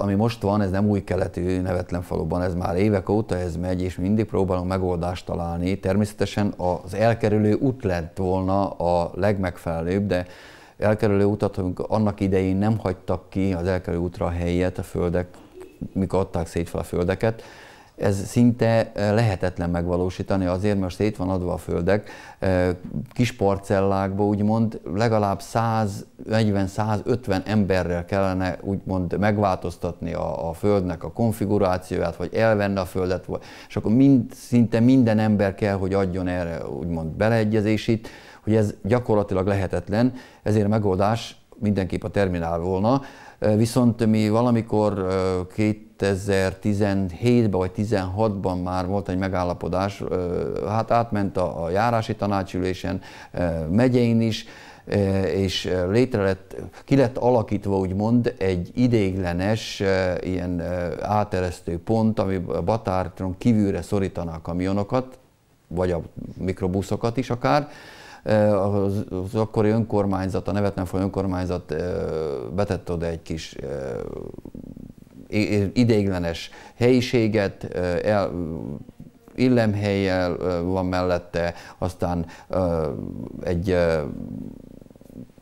ami most van, ez nem új keletű nevetlen faluban, ez már évek óta ez megy, és mindig próbálunk megoldást találni. Természetesen az elkerülő út lett volna a legmegfelelőbb, de elkerülő utat, amikor annak idején nem hagytak ki az elkerülő útra a helyet, a földek, mikor adták szét fel a földeket, ez szinte lehetetlen megvalósítani, azért most szét van adva a földek, kis parcellákba úgymond legalább 140-150 emberrel kellene úgymond megváltoztatni a, a földnek a konfigurációját, vagy elvenni a földet, vagy, és akkor mind, szinte minden ember kell, hogy adjon erre úgymond beleegyezését, hogy ez gyakorlatilag lehetetlen, ezért a megoldás mindenképp a terminál volna, Viszont mi valamikor 2017-ben vagy 16 ban már volt egy megállapodás, hát átment a járási tanácsülésen, megyein is, és létre lett, ki lett alakítva úgymond egy idéglenes ilyen áteresztő pont, ami batártron kívülre szorítaná a kamionokat, vagy a mikrobuszokat is akár, az, akkori önkormányzat, a nevet nem önkormányzat betett oda egy kis ideiglenes helyiséget, el, illemhelyjel van mellette, aztán egy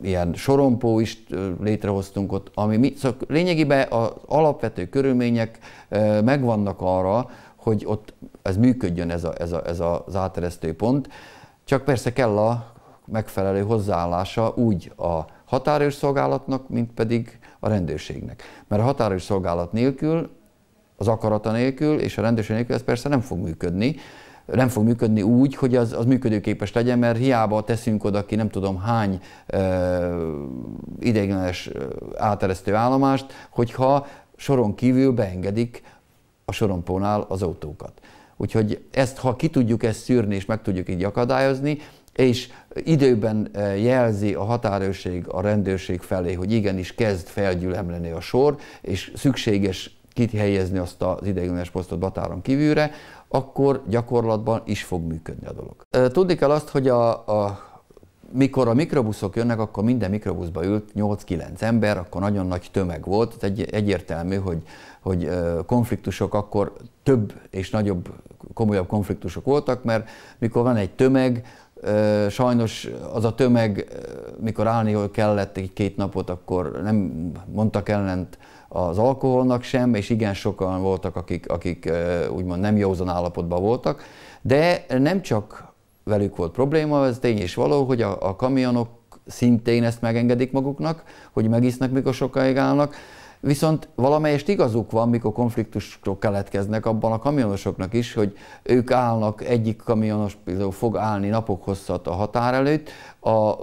ilyen sorompó is létrehoztunk ott, ami mi, szóval lényegében az alapvető körülmények megvannak arra, hogy ott ez működjön ez, a, ez, a, ez az áteresztő pont csak persze kell a megfelelő hozzáállása úgy a határőrszolgálatnak, mint pedig a rendőrségnek. Mert a határőrszolgálat nélkül, az akarata nélkül és a rendőrség nélkül ez persze nem fog működni, nem fog működni úgy, hogy az, az működőképes legyen, mert hiába teszünk oda ki nem tudom hány ö, ideiglenes áteresztő állomást, hogyha soron kívül beengedik a sorompónál az autókat. Úgyhogy ezt, ha ki tudjuk ezt szűrni, és meg tudjuk így akadályozni, és időben eh, jelzi a határőrség a rendőrség felé, hogy igenis kezd felgyülemleni a sor, és szükséges kihelyezni azt az ideiglenes posztot batáron kívülre, akkor gyakorlatban is fog működni a dolog. Eh, tudni kell azt, hogy a, a mikor a mikrobuszok jönnek, akkor minden mikrobuszba ült 8-9 ember, akkor nagyon nagy tömeg volt. Egy, egyértelmű, hogy, hogy konfliktusok akkor több és nagyobb, komolyabb konfliktusok voltak, mert mikor van egy tömeg, sajnos az a tömeg, mikor állni kellett egy két napot, akkor nem mondtak ellent az alkoholnak sem, és igen sokan voltak, akik, akik úgymond nem józan állapotban voltak, de nem csak velük volt probléma, ez tény és való, hogy a, a kamionok szintén ezt megengedik maguknak, hogy megisznak, mikor sokáig állnak, Viszont valamelyest igazuk van, mikor konfliktusok keletkeznek abban a kamionosoknak is, hogy ők állnak, egyik kamionos például fog állni napok hosszat a határ előtt, a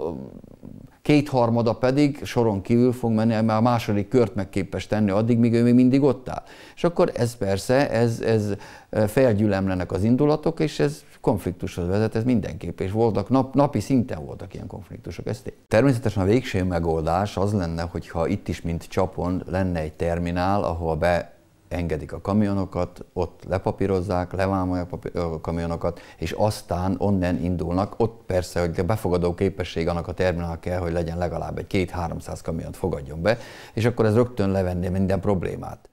kétharmada pedig soron kívül fog menni, mert a második kört megképes tenni addig, míg ő még mindig ott áll. És akkor ez persze, ez, ez eh, felgyülemlenek az indulatok, és ez konfliktushoz vezet, ez mindenképp, és voltak, nap, napi szinten voltak ilyen konfliktusok, Ezt Természetesen a végső megoldás az lenne, hogyha itt is, mint csapon, lenne egy terminál, ahol be engedik a kamionokat, ott lepapírozzák, levámolják a kamionokat, és aztán onnan indulnak. Ott persze, hogy a befogadó képesség annak a terminál kell, hogy legyen legalább egy két-háromszáz kamiont fogadjon be, és akkor ez rögtön levenné minden problémát.